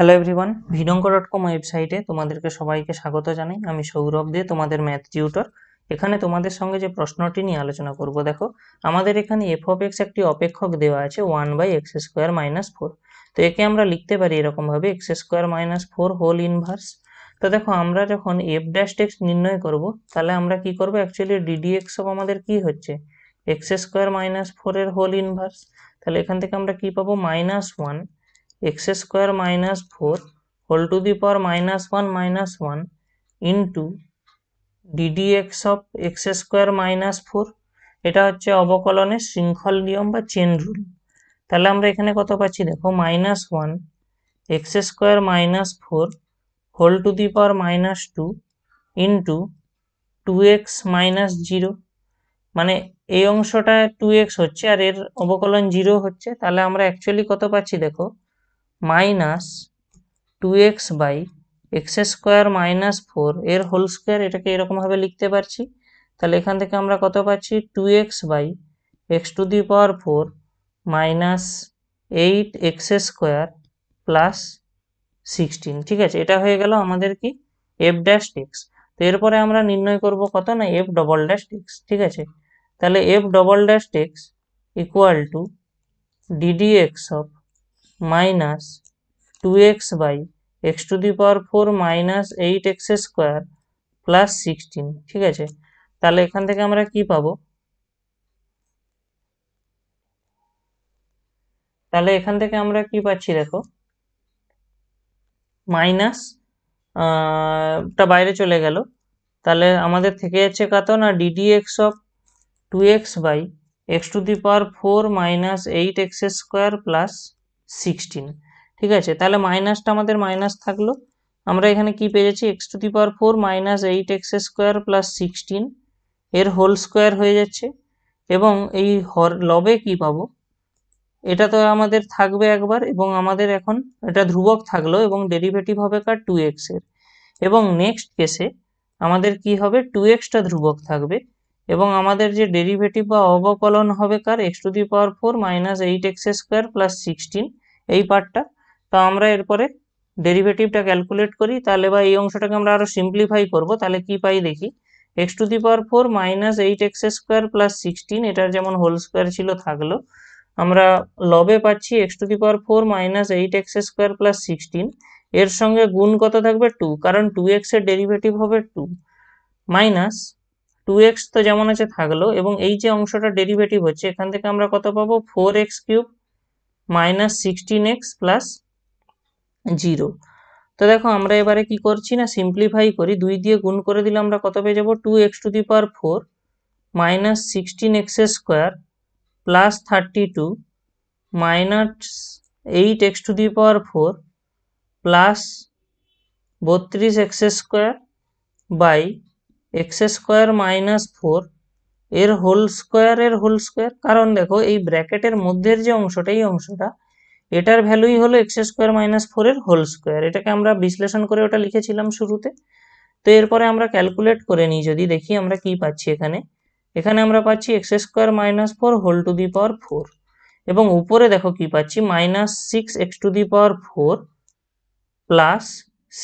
hello everyone ভিডঙ্ক dot com ওয়েবসাইটে তোমাদেরকে সবাইকে স্বাগত জানাই আমি সৌরভ দে তোমাদের ম্যাথ টিউটর এখানে তোমাদের সঙ্গে যে প্রশ্নটি নিয়ে আলোচনা করব দেখো আমাদের এখানে এফ অফ এক্স একটি অপেক্ষক দেওয়া আছে one by x square minus four তো একে আমরা লিখতে পারি এরকমভাবে X square minus four whole inverse তো দেখো আমরা যখন এফ ড্যাশ এক্স নির্ণয় করব তাহলে আমরা কি করব অ্যাকচুয়ালি ডিডি এক্স অফ আমাদের কি হচ্ছে এক্স স্কোয়ার মাইনাস ফোরের হোল ইনভার্স তাহলে এখান থেকে আমরা কি পাবো minus one square minus four whole to the the minus one minus one into d d x of x square minus four এটা হচ্ছে অবকলনের শৃঙ্খল নিয়ম বা চেন রুল তাহলে আমরা এখানে কত পাচ্ছি দেখো minus one X square minus four whole to the power minus two into two X minus zero মানে এই অংশটা টু এক্স হচ্ছে আর এর অবকলন জিরো হচ্ছে তাহলে আমরা অ্যাকচুয়ালি কত পাচ্ছি দেখো minus two x by x square minus four এর হোল স্কোয়ার এটাকে এরকমভাবে লিখতে পারছি তাহলে এখান থেকে আমরা কত পাচ্ছি two x by x to the power four minus eight x square plus sixteen ঠিক আছে এটা হয়ে গেল আমাদের কি এফ ড্যাশ টিক্স তো এরপরে আমরা নির্ণয় করব কত না এফ ডবল ড্যাশ টিক্স ঠিক আছে তাহলে এফ ডবল ড্যাশ টিক্স equal to d d x of minus two x by x to the power four minus eight x square plus sixteen ঠিক আছে তাহলে এখান থেকে আমরা কি পাব তাহলে এখান থেকে আমরা কি পাচ্ছি দেখো মাইনাস টা বাইরে চলে গেল তাহলে আমাদের থেকে যাচ্ছে কত না d d x of two x by x to the power four minus eight x square plus sixteen ঠিক আছে তাহলে মাইনাসটা আমাদের মাইনাস থাকলো আমরা এখানে কি পেয়ে যাচ্ছি X to the power four minus eight x square plus sixteen এর হোল স্কোয়ার হয়ে যাচ্ছে এবং এই হর লবে কি পাবো এটা তো আমাদের থাকবে একবার এবং আমাদের এখন এটা ধ্রুবক থাকলো এবং ডেরিভেটিভ হবে কার টু এক্সের এবং নেক্সট কেসে আমাদের কি হবে টু এক্সটা ধ্রুবক থাকবে এবং আমাদের যে ডেরিভেটিভ বা অবকলন হবে কার x to the power four minus eight x square plus sixteen এই পার্টটা তো আমরা এরপরে ডেরিভেটিভটা ক্যালকুলেট করি তাহলে বা এই অংশটাকে আমরা আরও সিম্পলিফাই করব তাহলে কি পাই দেখি x to the power four minus eight x square plus sixteen এটার যেমন হোল স্কোয়ার ছিল থাকলো আমরা লবে পাচ্ছি x to the power four minus eight x square plus sixteen এর সঙ্গে গুণ কত থাকবে টু কারণ টু এক্সের ডেরিভেটিভ হবে টু মাইনাস টু এক্স তো যেমন আছে থাকলো এবং এই যে অংশটা ডেরিভেটিভ হচ্ছে এখান থেকে আমরা কত পাবো four x cube minus sixteen x plus zero তো দেখো আমরা এবারে কি করছি না সিম্পলিফাই করি দুই দিয়ে গুণ করে দিলে আমরা কত পেয়ে যাবো two x to the power four minus sixteen x square plus thirty two minus eight x to the power four plus বত্রিশ x square by x square minus four এর হোল স্কোয়ারের হোল স্কোয়ার কারণ দেখো এই ব্র্যাকেটের মধ্যের যে অংশটা এই অংশটা এটার ভ্যালুই হলো এক্স স্কোয়ার মাইনাস ফোরের হোল স্কোয়ার এটাকে আমরা বিশ্লেষণ করে ওটা লিখেছিলাম শুরুতে তো এরপরে আমরা ক্যালকুলেট করে নিই যদি দেখি আমরা কি পাচ্ছি এখানে এখানে আমরা পাচ্ছি x square minus four whole to the power four এবং উপরে দেখো কি পাচ্ছি minus six x to the power four plus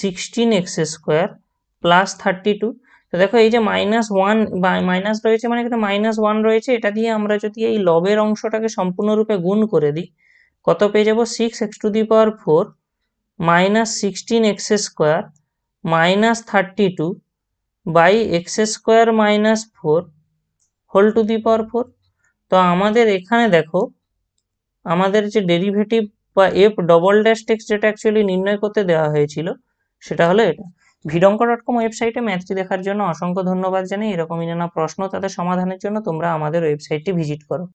sixteen x square plus thirty two তো দেখো এই যে মাইনাস ওয়ান বা মাইনাস রয়েছে মানে কিন্তু মাইনাস ওয়ান রয়েছে এটা দিয়ে আমরা যদি এই লবের অংশটাকে সম্পূর্ণরূপে গুণ করে দিই কত পেয়ে যাবো six x to the power four minus sixteen x square minus thirty two by x square minus four whole to the power four তো আমাদের এখানে দেখো আমাদের যে ডেরিভেটিভ বা এফ ডবল ড্যাশ টেক্স যেটা অ্যাকচুয়ালি নির্ণয় করতে দেওয়া হয়েছিল সেটা হলো এটা ভিডঙ্ক ডট কম ওয়েবসাইটে ম্যাথটি দেখার জন্য অসংখ্য ধন্যবাদ জানাই এরকমই নানা প্রশ্ন তাদের সমাধানের জন্য তোমরা আমাদের ওয়েবসাইটটি ভিজিট করো